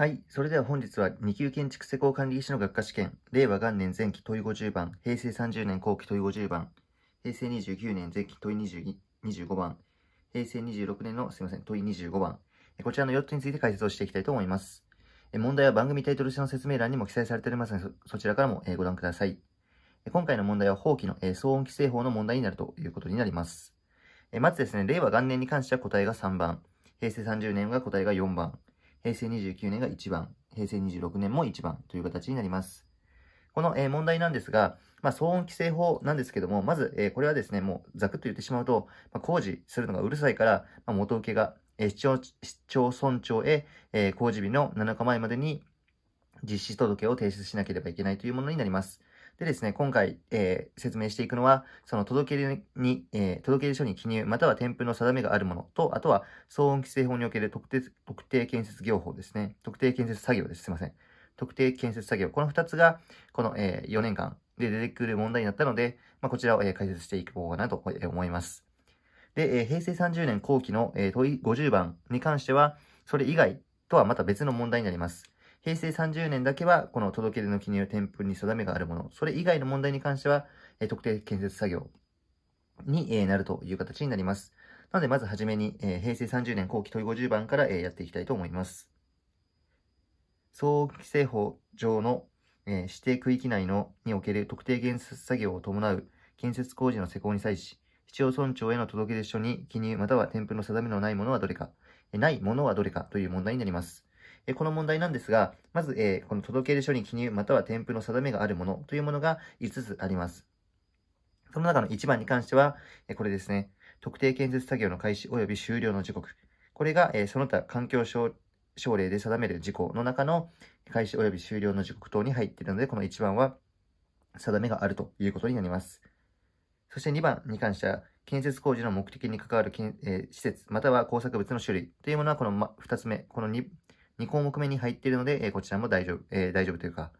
はい。それでは本日は2級建築施工管理技師の学科試験、令和元年前期問い50番、平成30年後期問い50番、平成29年前期問い2 25番、平成26年のすいません、問い25番、こちらの4つについて解説をしていきたいと思います。問題は番組タイトル下の説明欄にも記載されておりますので、そちらからもご覧ください。今回の問題は法規の騒音規制法の問題になるということになります。まずですね、令和元年に関しては答えが3番、平成30年が答えが4番、平成29年が1番、平成26年も1番という形になります。この、え問題なんですが、まあ、騒音規制法なんですけども、まず、えこれはですね、もうざくっと言ってしまうと、まあ、工事するのがうるさいから、まあ、元請けが、え市町村長へ、え工事日の7日前までに実施届を提出しなければいけないというものになります。でですね、今回、えー、説明していくのは、その届け出に、えー、届け出書に記入、または添付の定めがあるものと、あとは騒音規制法における特定特定建設業法ですね。特定建設作業です。すいません。特定建設作業。この2つが、この、えー、4年間で出てくる問題になったので、まあ、こちらを、え解説していこうかなと思います。で、え平成30年後期の、え問い50番に関しては、それ以外とはまた別の問題になります。平成30年だけは、この届け出の記入添付に定めがあるもの、それ以外の問題に関しては、え特定建設作業になるという形になります。なので、まずはじめに、え平成30年後期問い50番から、えやっていきたいと思います。総規制法上の、え指定区域内のにおける特定建設作業を伴う建設工事の施工に際し、市町村長への届出書に記入または添付の定めのないものはどれか、ないものはどれかという問題になります。えこの問題なんですが、まず、えこの届け出書に記入または添付の定めがあるものというものが5つあります。その中の1番に関しては、えこれですね。特定建設作業の開始及び終了の時刻。これが、えその他環境省省令で定める事項の中の開始及び終了の時刻等に入っているので、この1番は定めがあるということになります。そして2番に関しては、建設工事の目的に関わる、えー、施設、または工作物の種類というものは、この、ま、2つ目、この 2, 2項目目に入っているので、えこちらも大丈夫、え大丈夫というか、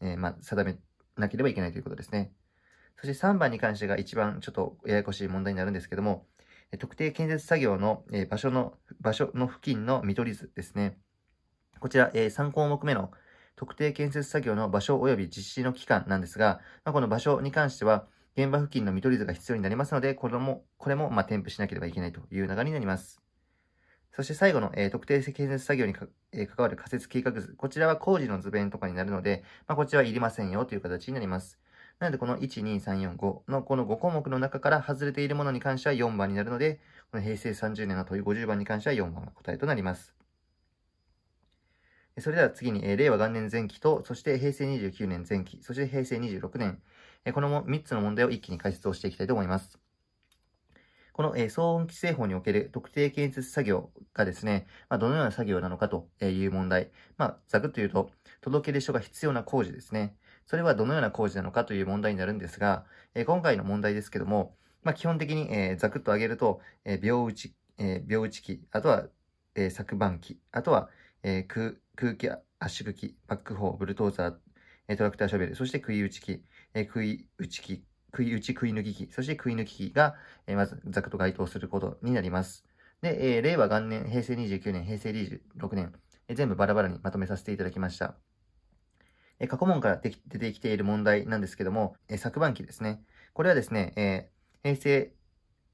えまあ、定めなければいけないということですね。そして3番に関してが一番ちょっとややこしい問題になるんですけども、特定建設作業の場所の、場所の付近の見取り図ですね。こちら、3項目目の特定建設作業の場所及び実施の期間なんですが、この場所に関しては、現場付近の見取り図が必要になりますので、これも、これも、ま添付しなければいけないという流れになります。そして最後の、えー、特定建設作業にえー、関わる仮設計画図。こちらは工事の図面とかになるので、まあ、こちらはいりませんよという形になります。なので、この12345のこの5項目の中から外れているものに関しては4番になるので、この平成30年の問い50番に関しては4番が答えとなります。それでは次に、えー、令和元年前期と、そして平成29年前期、そして平成26年、えー、この3つの問題を一気に解説をしていきたいと思います。この、騒音規制法における特定建設作業がですね、まあ、どのような作業なのかという問題。まあ、ざくっと言うと、届出書が必要な工事ですね。それはどのような工事なのかという問題になるんですが、今回の問題ですけども、まあ、基本的に、ざくっと挙げると、病秒打ち、秒打ち機、あとは、昨晩機、あとは、空空気圧縮機、バックホー、ブルトーザー、トラクターショベル、そして杭打ち機、食い杭打ち機食い打ち食い抜き機、そして食い抜き機が、えー、まずざくと該当することになります。で、えー、令和元年、平成29年、平成26年、えー、全部バラバラにまとめさせていただきました。え過去問から出てきている問題なんですけども、え昨晩期ですね。これはですね、え平成、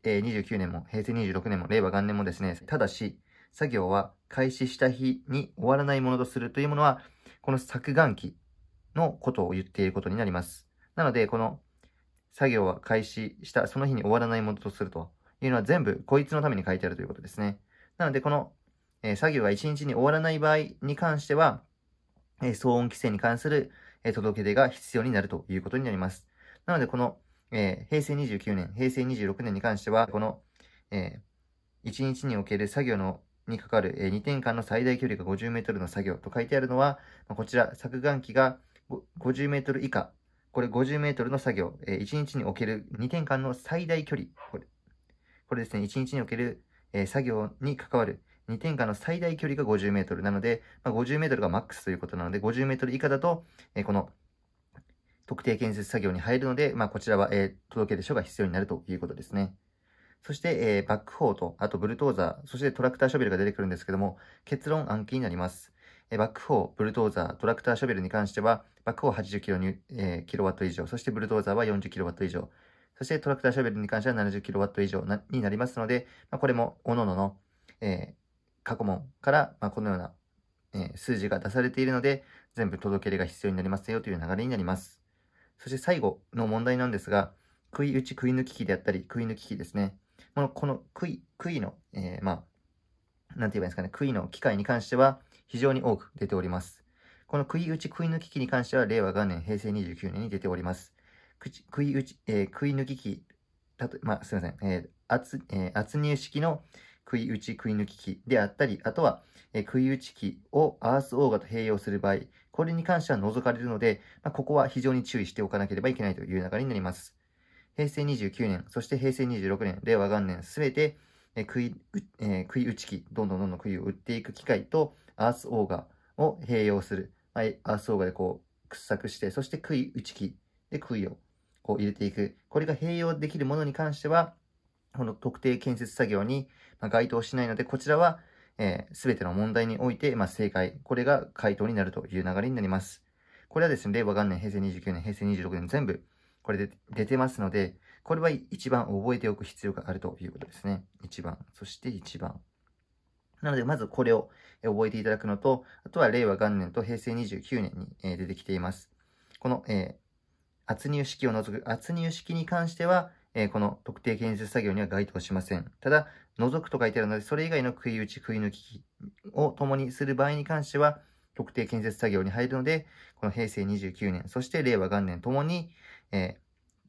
え29年も平成26年も令和元年もですね、ただし、作業は開始した日に終わらないものとするというものは、この昨晩期のことを言っていることになります。なので、この作業は開始したその日に終わらないものとするというのは全部こいつのために書いてあるということですね。なので、この、えー、作業が1日に終わらない場合に関しては、えー、騒音規制に関する、えー、届け出が必要になるということになります。なので、この、え平成29年、平成26年に関しては、この、え1日における作業のにかかる、え2点間の最大距離が50メートルの作業と書いてあるのは、こちら、削岩機が50メートル以下これ50メートルの作業、え1日における2点間の最大距離、これこれですね、1日における、え作業に関わる2点間の最大距離が50メートルなので、まあ、50メートルがマックスということなので、50メートル以下だと、えこの特定建設作業に入るので、まあ、こちらは、え届け出書が必要になるということですね。そして、えバックホーと、あとブルトーザー、そしてトラクターショベルが出てくるんですけども、結論暗記になります。バックホー、ブルドーザー、トラクターショベルに関しては、バックホー80キロに、えー、キロワット以上、そしてブルドーザーは40キロワット以上、そしてトラクターショベルに関しては70キロワット以上になりますので、まあ、これも各々の、えー、過去問から、まあ、このような、えー、数字が出されているので、全部届け出が必要になりますよという流れになります。そして最後の問題なんですが、食い打ち食い抜き機であったり、食い抜き機ですね。この、この食い、食いの、えー、まあ、なんて言えばいいんですかね、杭の機械に関しては、非常に多く出ております。この食い打ち食い抜き機に関しては令和元年、平成29年に出ております。食い打ち、えー、食い抜き機、たと、まあ、すいません、えー、圧、えー、圧入式の食い打ち食い抜き機であったり、あとは、えー、食い打ち機をアースオーガと併用する場合、これに関しては除かれるので、まあ、ここは非常に注意しておかなければいけないという流れになります。平成29年、そして平成26年、令和元年、すべて、えー、食い、えー、食い打ち機、どんどんどんどん食いを打っていく機会と、アースオーガを併用する。まあ、アースオーガでこう、掘削して、そして杭打ち木で杭をこう入れていく。これが併用できるものに関しては、この特定建設作業に該当しないので、こちらは、えー、全ての問題において、まあ、正解。これが回答になるという流れになります。これはですね、令和元年、平成29年、平成26年全部、これで出てますので、これは一番覚えておく必要があるということですね。1番、そして1番。なので、まずこれを覚えていただくのと、あとは令和元年と平成29年に出てきています。この、えー、圧入式を除く、圧入式に関しては、えー、この特定建設作業には該当しません。ただ、除くと書いてあるので、それ以外の食い打ち、食い抜きを共にする場合に関しては、特定建設作業に入るので、この平成29年、そして令和元年ともに、え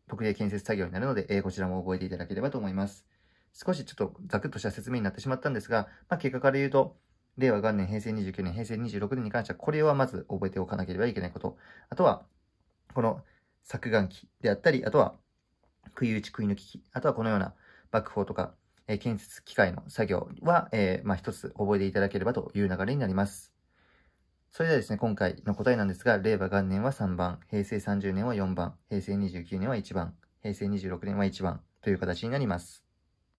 ー、特定建設作業になるので、えこちらも覚えていただければと思います。少しちょっとざくっとした説明になってしまったんですが、まあ、結果から言うと、令和元年、平成29年、平成26年に関しては、これはまず覚えておかなければいけないこと。あとは、この削岩機であったり、あとは、食い打ち食い抜き機、あとはこのような爆砲とか、えー、建設機械の作業は、えー、まあ、一つ覚えていただければという流れになります。それではですね、今回の答えなんですが、令和元年は3番、平成30年は4番、平成29年は1番、平成26年は1番という形になります。